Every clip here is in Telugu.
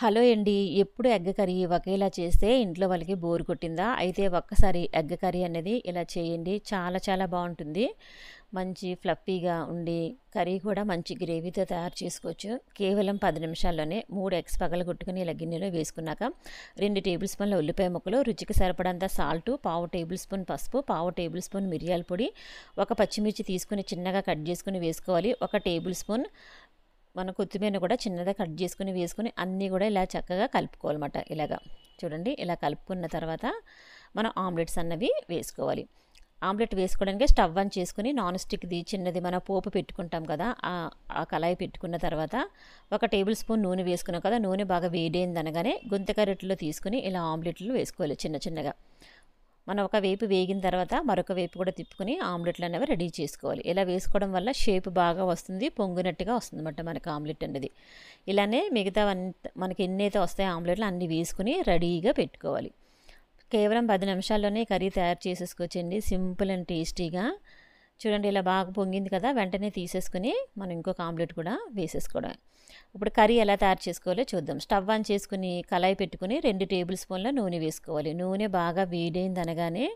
హలో అండి ఎప్పుడు ఎగ్గ కర్రీ ఒకేలా చేస్తే ఇంట్లో వాళ్ళకి బోర్ కొట్టిందా అయితే ఒక్కసారి ఎగ్గ కర్రీ అనేది ఇలా చేయండి చాలా చాలా బాగుంటుంది మంచి ఫ్లఫీగా ఉండి కర్రీ కూడా మంచి గ్రేవీతో తయారు చేసుకోవచ్చు కేవలం పది నిమిషాల్లోనే మూడు ఎగ్స్ పగల కొట్టుకుని ఇలా గిన్నెలో వేసుకున్నాక రెండు టేబుల్ స్పూన్ల ఉల్లిపాయ ముక్కలు రుచికి సరిపడంత సాల్ట్ పావు టేబుల్ స్పూన్ పసుపు పావు టేబుల్ స్పూన్ మిరియాల పొడి ఒక పచ్చిమిర్చి తీసుకుని చిన్నగా కట్ చేసుకుని వేసుకోవాలి ఒక టేబుల్ స్పూన్ మన కొత్తిమీర కూడా చిన్నగా కట్ చేసుకుని వేసుకుని అన్నీ కూడా ఇలా చక్కగా కలుపుకోవాలన్నమాట ఇలాగా చూడండి ఇలా కలుపుకున్న తర్వాత మనం ఆమ్లెట్స్ అన్నవి వేసుకోవాలి ఆమ్లెట్ వేసుకోవడానికి స్టవ్ ఆన్ చేసుకుని నాన్ స్టిక్ది చిన్నది మన పోపు పెట్టుకుంటాం కదా ఆ కళాయి పెట్టుకున్న తర్వాత ఒక టేబుల్ స్పూన్ నూనె వేసుకున్నాం కదా నూనె బాగా వేడైంది అనగానే గుంతకరెట్లో తీసుకుని ఇలా ఆమ్లెట్లు వేసుకోవాలి చిన్న చిన్నగా మనం ఒక వైపు వేగిన తర్వాత మరొక వైపు కూడా తిప్పుకుని ఆమ్లెట్లు అనేవి రెడీ చేసుకోవాలి ఇలా వేసుకోవడం వల్ల షేప్ బాగా వస్తుంది పొంగినట్టుగా వస్తుంది అనమాట మనకు ఆమ్లెట్ అనేది ఇలానే మిగతా మనకి ఎన్నైతే వస్తాయో ఆమ్లెట్లు అన్నీ వేసుకుని రెడీగా పెట్టుకోవాలి కేవలం పది నిమిషాల్లోనే కర్రీ తయారు చేసేసుకోవచ్చండి సింపుల్ అండ్ టేస్టీగా చూడండి ఇలా బాగా పొంగింది కదా వెంటనే తీసేసుకుని మనం ఇంకొక ఆమ్లెట్ కూడా వేసేసుకోవడం ఇప్పుడు కర్రీ ఎలా తయారు చేసుకోవాలో చూద్దాం స్టవ్ ఆన్ చేసుకుని కళాయి పెట్టుకుని రెండు టేబుల్ స్పూన్ల నూనె వేసుకోవాలి నూనె బాగా వేడైంది అనగానే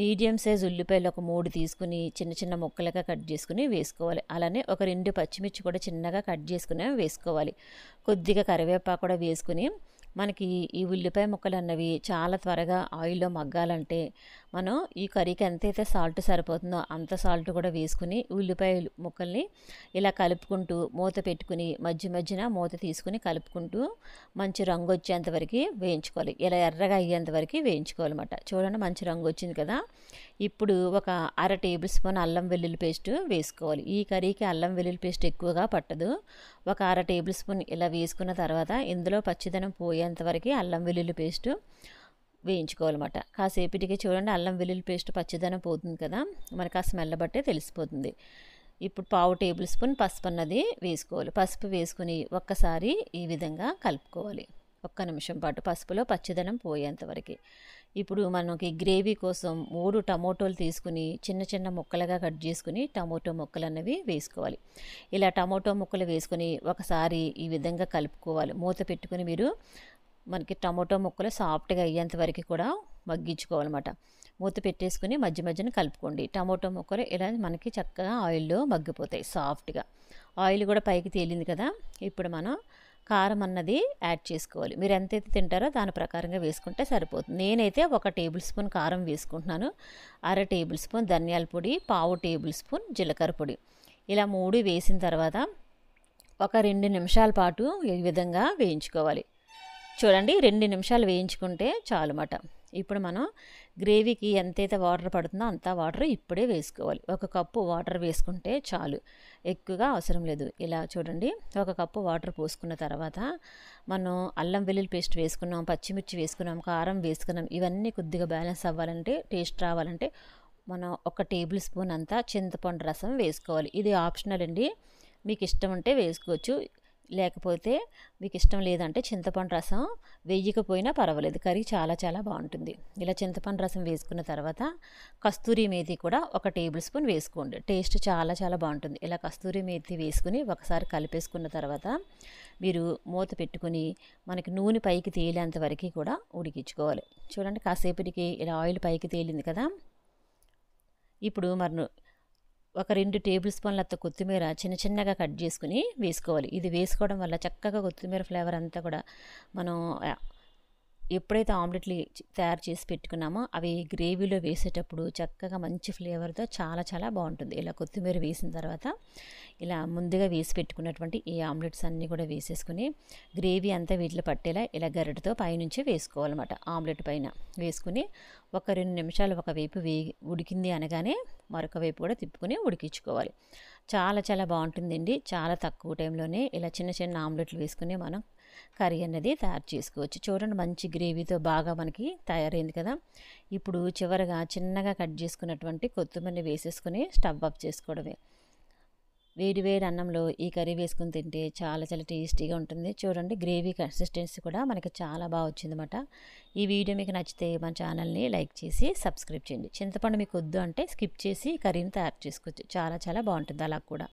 మీడియం సైజ్ ఉల్లిపాయలు ఒక మూడు తీసుకుని చిన్న చిన్న ముక్కలుగా కట్ చేసుకుని వేసుకోవాలి అలానే ఒక రెండు పచ్చిమిర్చి కూడా చిన్నగా కట్ చేసుకుని వేసుకోవాలి కొద్దిగా కరివేపాకు కూడా వేసుకుని మనకి ఈ ఉల్లిపాయ ముక్కలు అన్నవి చాలా త్వరగా ఆయిల్లో మగ్గాలంటే మనం ఈ కర్రీకి ఎంతైతే సాల్ట్ సరిపోతుందో అంత సాల్ట్ కూడా వేసుకుని ఉల్లిపాయ ముక్కల్ని ఇలా కలుపుకుంటూ మూత పెట్టుకుని మధ్య మధ్యన మూత తీసుకుని కలుపుకుంటూ మంచి రంగు వచ్చేంతవరకు వేయించుకోవాలి ఇలా ఎర్రగా అయ్యేంతవరకు వేయించుకోవాలన్నమాట చూడండి మంచి రంగు వచ్చింది కదా ఇప్పుడు ఒక అర టేబుల్ స్పూన్ అల్లం వెల్లుల్లి పేస్ట్ వేసుకోవాలి ఈ కర్రీకి అల్లం వెల్లుల్లి పేస్ట్ ఎక్కువగా పట్టదు ఒక అర టేబుల్ స్పూన్ ఇలా వేసుకున్న తర్వాత ఇందులో పచ్చిదనం పోయి కరిగేంతవరకు అల్లం వెల్లుల్లి పేస్టు వేయించుకోవాలన్నమాట కాసేపటికి చూడండి అల్లం వెల్లుల్లి పేస్ట్ పచ్చదనం పోతుంది కదా మనకు ఆ స్మెల్ బట్టే తెలిసిపోతుంది ఇప్పుడు పావు టేబుల్ స్పూన్ పసుపు అన్నది వేసుకోవాలి పసుపు వేసుకుని ఒక్కసారి ఈ విధంగా కలుపుకోవాలి ఒక్క నిమిషం పాటు పసుపులో పచ్చదనం పోయేంతవరకు ఇప్పుడు మనకి గ్రేవీ కోసం మూడు టమోటోలు తీసుకుని చిన్న చిన్న ముక్కలుగా కట్ చేసుకుని టమోటో ముక్కలు అనేవి వేసుకోవాలి ఇలా టమోటో ముక్కలు వేసుకుని ఒకసారి ఈ విధంగా కలుపుకోవాలి మూత పెట్టుకుని మీరు మనకి టమోటో ముక్కలు సాఫ్ట్గా అయ్యేంత వరకు కూడా మగ్గించుకోవాలన్నమాట మూత పెట్టేసుకుని మధ్య మధ్యన కలుపుకోండి టమోటో ముక్కలు ఇలా మనకి చక్కగా ఆయిల్లో మగ్గిపోతాయి సాఫ్ట్గా ఆయిల్ కూడా పైకి తేలింది కదా ఇప్పుడు మనం కారం అన్నది యాడ్ చేసుకోవాలి మీరు ఎంతైతే తింటారో దాని ప్రకారంగా వేసుకుంటే సరిపోతుంది నేనైతే ఒక టేబుల్ స్పూన్ కారం వేసుకుంటున్నాను అర టేబుల్ స్పూన్ ధనియాల పొడి పావు టేబుల్ స్పూన్ జీలకర్ర పొడి ఇలా మూడు వేసిన తర్వాత ఒక రెండు నిమిషాల పాటు ఈ విధంగా వేయించుకోవాలి చూడండి రెండు నిమిషాలు వేయించుకుంటే చాలు మటన్ ఇప్పుడు మనం గ్రేవీకి ఎంతైతే వాటర్ పడుతుందో అంత వాటర్ ఇప్పుడే వేసుకోవాలి ఒక కప్పు వాటర్ వేసుకుంటే చాలు ఎక్కువగా అవసరం లేదు ఇలా చూడండి ఒక కప్పు వాటర్ పోసుకున్న తర్వాత మనం అల్లం వెల్లుల్లి పేస్ట్ వేసుకున్నాం పచ్చిమిర్చి వేసుకున్నాం కారం వేసుకున్నాం ఇవన్నీ కొద్దిగా బ్యాలెన్స్ అవ్వాలంటే టేస్ట్ రావాలంటే మనం ఒక టేబుల్ స్పూన్ అంతా చింతపండు రసం వేసుకోవాలి ఇది ఆప్షనల్ అండి మీకు ఇష్టం ఉంటే వేసుకోవచ్చు లేకపోతే మీకు ఇష్టం లేదంటే చింతపండు రసం వేయకపోయినా పర్వాలేదు కర్రీ చాలా చాలా బాగుంటుంది ఇలా చింతపండు రసం వేసుకున్న తర్వాత కస్తూరి మేతి కూడా ఒక టేబుల్ స్పూన్ వేసుకోండి టేస్ట్ చాలా చాలా బాగుంటుంది ఇలా కస్తూరి మేతి వేసుకుని ఒకసారి కలిపేసుకున్న తర్వాత మీరు మూత పెట్టుకుని మనకి నూనె పైకి తేలేంత వరకు కూడా ఉడికించుకోవాలి చూడండి కాసేపటికి ఇలా ఆయిల్ పైకి తేలింది కదా ఇప్పుడు మరి ఒక రెండు టేబుల్ అంత కొత్తిమీర చిన్న చిన్నగా కట్ చేసుకుని వేసుకోవాలి ఇది వేసుకోవడం వల్ల చక్కగా కొత్తిమీర ఫ్లేవర్ అంతా కూడా మనం ఎప్పుడైతే ఆమ్లెట్లు తయారు చేసి పెట్టుకున్నామో అవి గ్రేవీలో వేసేటప్పుడు చక్కగా మంచి ఫ్లేవర్తో చాలా చాలా బాగుంటుంది ఇలా కొత్తిమీర వేసిన తర్వాత ఇలా ముందుగా వేసి పెట్టుకున్నటువంటి ఈ ఆమ్లెట్స్ అన్నీ కూడా వేసేసుకుని గ్రేవీ అంతా వీటిలో పట్టేలా ఇలా గరిటతో పైనుంచి వేసుకోవాలన్నమాట ఆమ్లెట్ పైన వేసుకుని ఒక రెండు నిమిషాలు ఒకవైపు వే ఉడికింది అనగానే మరొక వైపు కూడా తిప్పుకుని ఉడికించుకోవాలి చాలా చాలా బాగుంటుందండి చాలా తక్కువ టైంలోనే ఇలా చిన్న చిన్న ఆమ్లెట్లు వేసుకుని మనం కర్రీ అనేది తయారు చేసుకోవచ్చు చూడండి మంచి గ్రేవీతో బాగా మనకి తయారైంది కదా ఇప్పుడు చివరిగా చిన్నగా కట్ చేసుకున్నటువంటి కొత్తిమీర వేసేసుకుని స్టవ్ ఆఫ్ చేసుకోవడమే వేడి వేడి అన్నంలో ఈ కర్రీ వేసుకుని తింటే చాలా చాలా టేస్టీగా ఉంటుంది చూడండి గ్రేవీ కన్సిస్టెన్సీ కూడా మనకి చాలా బాగా వచ్చిందన్నమాట ఈ వీడియో మీకు నచ్చితే మన ఛానల్ని లైక్ చేసి సబ్స్క్రైబ్ చేయండి చింతపండు మీకు వద్దు అంటే స్కిప్ చేసి కర్రీని తయారు చేసుకోవచ్చు చాలా చాలా బాగుంటుంది అలా కూడా